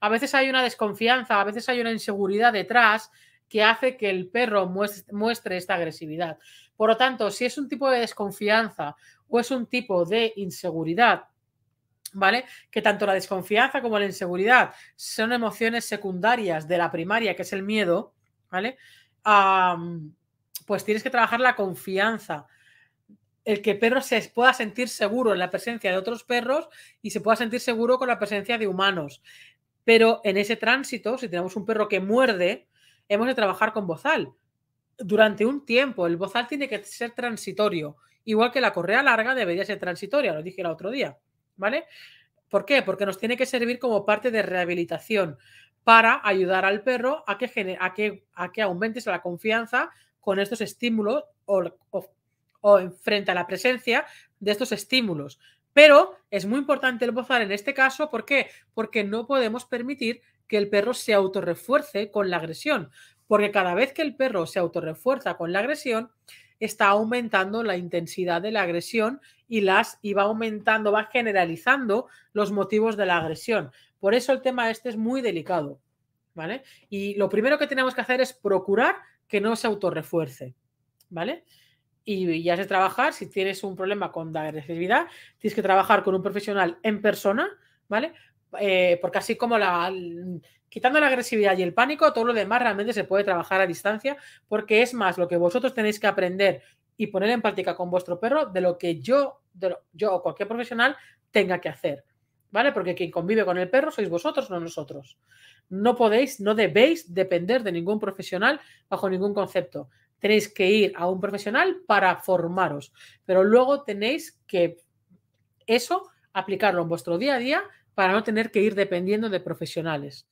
a veces hay una desconfianza, a veces hay una inseguridad detrás que hace que el perro muestre, esta agresividad. Por lo tanto, si es un tipo de desconfianza o es un tipo de inseguridad ¿Vale? Que tanto la desconfianza como la inseguridad son emociones secundarias de la primaria, que es el miedo, ¿vale? pues tienes que trabajar la confianza. El que el perro se pueda sentir seguro en la presencia de otros perros y se pueda sentir seguro con la presencia de humanos. Pero en ese tránsito, si tenemos un perro que muerde, hemos de trabajar con bozal. Durante un tiempo, el bozal tiene que ser transitorio, igual que la correa larga debería ser transitoria, lo dije el otro día, ¿vale? ¿Por qué? Porque nos tiene que servir como parte de rehabilitación para ayudar al perro a que, que, a que aumentes la confianza con estos estímulos o, o, o a la presencia de estos estímulos. Pero es muy importante el bozar en este caso, ¿por qué? Porque no podemos permitir que el perro se autorrefuerce con la agresión, porque cada vez que el perro se autorrefuerza con la agresión, está aumentando la intensidad de la agresión y las y va aumentando, va generalizando los motivos de la agresión. Por eso el tema este es muy delicado, ¿vale? Y lo primero que tenemos que hacer es procurar que no se autorrefuerce, ¿vale? y ya se trabajar, si tienes un problema con la agresividad, tienes que trabajar con un profesional en persona, ¿vale? Eh, porque así como la quitando la agresividad y el pánico, todo lo demás realmente se puede trabajar a distancia, porque es más lo que vosotros tenéis que aprender y poner en práctica con vuestro perro de lo que yo, de yo o cualquier profesional tenga que hacer. ¿Vale? Porque quien convive con el perro sois vosotros, no nosotros. No podéis, no debéis depender de ningún profesional bajo ningún concepto tenéis que ir a un profesional para formaros, pero luego tenéis que eso aplicarlo en vuestro día a día para no tener que ir dependiendo de profesionales.